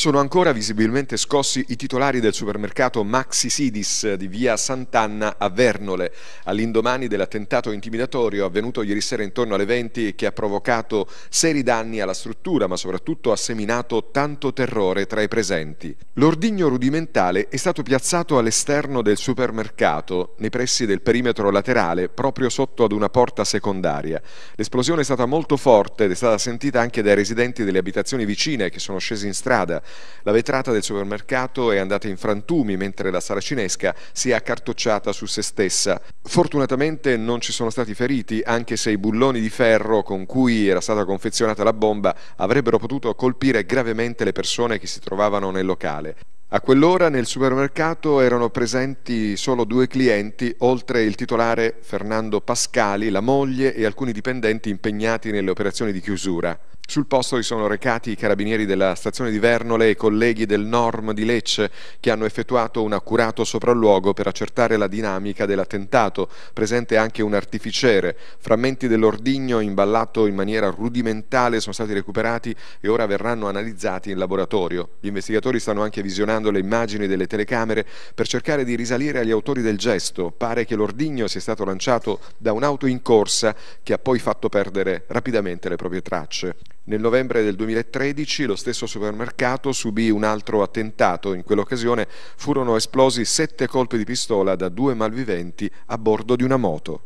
Sono ancora visibilmente scossi i titolari del supermercato Maxi Sidis di via Sant'Anna a Vernole, all'indomani dell'attentato intimidatorio avvenuto ieri sera intorno alle 20 che ha provocato seri danni alla struttura, ma soprattutto ha seminato tanto terrore tra i presenti. L'ordigno rudimentale è stato piazzato all'esterno del supermercato, nei pressi del perimetro laterale, proprio sotto ad una porta secondaria. L'esplosione è stata molto forte ed è stata sentita anche dai residenti delle abitazioni vicine che sono scesi in strada la vetrata del supermercato è andata in frantumi mentre la saracinesca si è accartocciata su se stessa. Fortunatamente non ci sono stati feriti, anche se i bulloni di ferro con cui era stata confezionata la bomba avrebbero potuto colpire gravemente le persone che si trovavano nel locale. A quell'ora nel supermercato erano presenti solo due clienti, oltre il titolare Fernando Pascali, la moglie e alcuni dipendenti impegnati nelle operazioni di chiusura. Sul posto si sono recati i carabinieri della stazione di Vernole e colleghi del NORM di Lecce che hanno effettuato un accurato sopralluogo per accertare la dinamica dell'attentato, presente anche un artificiere. Frammenti dell'ordigno imballato in maniera rudimentale sono stati recuperati e ora verranno analizzati in laboratorio. Gli investigatori stanno anche visionando le immagini delle telecamere per cercare di risalire agli autori del gesto. Pare che l'ordigno sia stato lanciato da un'auto in corsa che ha poi fatto perdere rapidamente le proprie tracce. Nel novembre del 2013 lo stesso supermercato subì un altro attentato. In quell'occasione furono esplosi sette colpi di pistola da due malviventi a bordo di una moto.